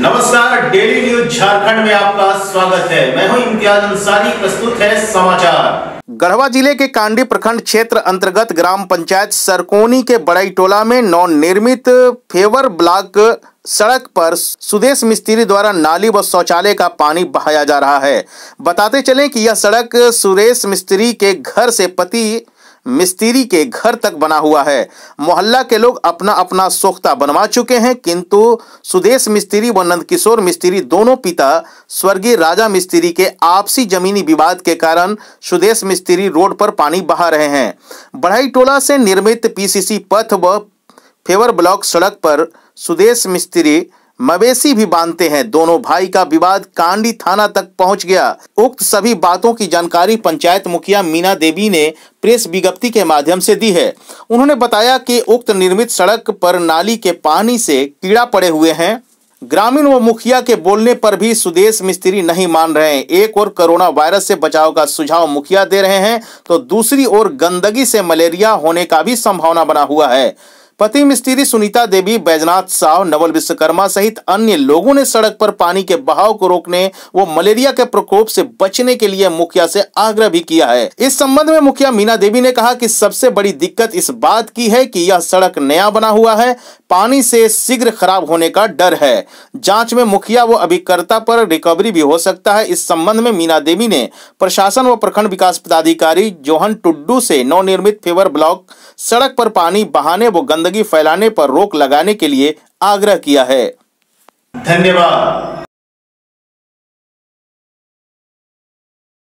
नमस्कार daily news Jharkhand में आपका स्वागत है मैं हूं इम्तियाज अंसारी प्रस्तुत है समाचार गढ़वा जिले के कांडी प्रखंड क्षेत्र अंतर्गत ग्राम पंचायत सरकोनी के बड़ई टोला में नव निर्मित फेवर ब्लॉक सड़क पर सुदेश मिस्त्री द्वारा नाली व शौचालय का पानी बहाया जा रहा है बताते चलें कि यह सड़क सुरेश मिस्त्री के घर से पति मिस्त्री के घर तक बना हुआ है मोहल्ला के लोग अपना अपना सोख्ता बनवा चुके हैं किंतु सुदेश मिस्त्री व नंदकिशोर मिस्त्री दोनों पिता स्वर्गीय राजा मिस्त्री के आपसी जमीनी विवाद के कारण सुदेश मिस्त्री रोड पर पानी बहा रहे हैं बढ़ाई टोला से निर्मित पीसीसी पथ व फेवर ब्लॉक सड़क पर सुदेश मिस्त्री मवेशी भी बांधते हैं दोनों भाई का विवाद कांडी थाना तक पहुंच गया उक्त सभी बातों की जानकारी पंचायत मुखिया मीना देवी ने प्रेस विज्ञप्ति के माध्यम से दी है उन्होंने बताया कि उक्त निर्मित सड़क पर नाली के पानी से कीड़ा पड़े हुए हैं ग्रामीण व मुखिया के बोलने पर भी सुदेश मिस्त्री नहीं मान रहे हैं एक और कोरोना वायरस से बचाव का सुझाव मुखिया दे रहे हैं तो दूसरी ओर गंदगी से मलेरिया होने का भी संभावना बना हुआ है पति मिस्त्री सुनीता देवी बैजनाथ साव नवल विश्वकर्मा सहित अन्य लोगों ने सड़क पर पानी के बहाव को रोकने व मलेरिया के प्रकोप से बचने के लिए मुखिया से आग्रह भी किया है इस संबंध में मुखिया मीना देवी ने कहा कि सबसे बड़ी दिक्कत इस बात की है कि यह सड़क नया बना हुआ है पानी से शीघ्र खराब होने का डर है जाँच में मुखिया व अभिकर्ता पर रिकवरी भी हो सकता है इस संबंध में मीना देवी ने प्रशासन व प्रखंड विकास पदाधिकारी जोहन टुड्डू से नवनिर्मित फेवर ब्लॉक सड़क पर पानी बहाने व गंद गंदगी फैलाने पर रोक लगाने के लिए आग्रह किया है धन्यवाद